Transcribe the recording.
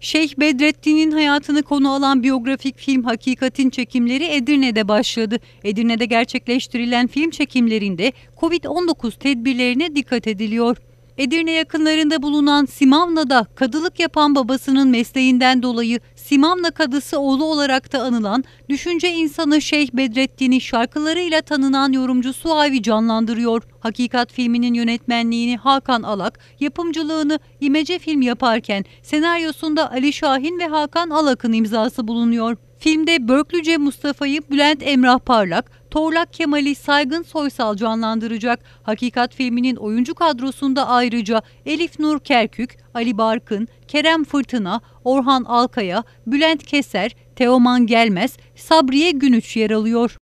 Şeyh Bedrettin'in hayatını konu alan biyografik film Hakikatin çekimleri Edirne'de başladı. Edirne'de gerçekleştirilen film çekimlerinde COVID-19 tedbirlerine dikkat ediliyor. Edirne yakınlarında bulunan Simavna'da kadılık yapan babasının mesleğinden dolayı Simavna Kadısı oğlu olarak da anılan, düşünce insanı Şeyh Bedrettin'i şarkılarıyla tanınan yorumcu Suavi canlandırıyor. Hakikat filminin yönetmenliğini Hakan Alak, yapımcılığını İmece film yaparken senaryosunda Ali Şahin ve Hakan Alak'ın imzası bulunuyor. Filmde Börklüce Mustafa'yı Bülent Emrah Parlak, Torlak Kemal'i Saygın Soysal canlandıracak. Hakikat filminin oyuncu kadrosunda ayrıca Elif Nur Kerkük, Ali Barkın, Kerem Fırtına, Orhan Alkaya, Bülent Keser, Teoman Gelmez, Sabriye Günüç yer alıyor.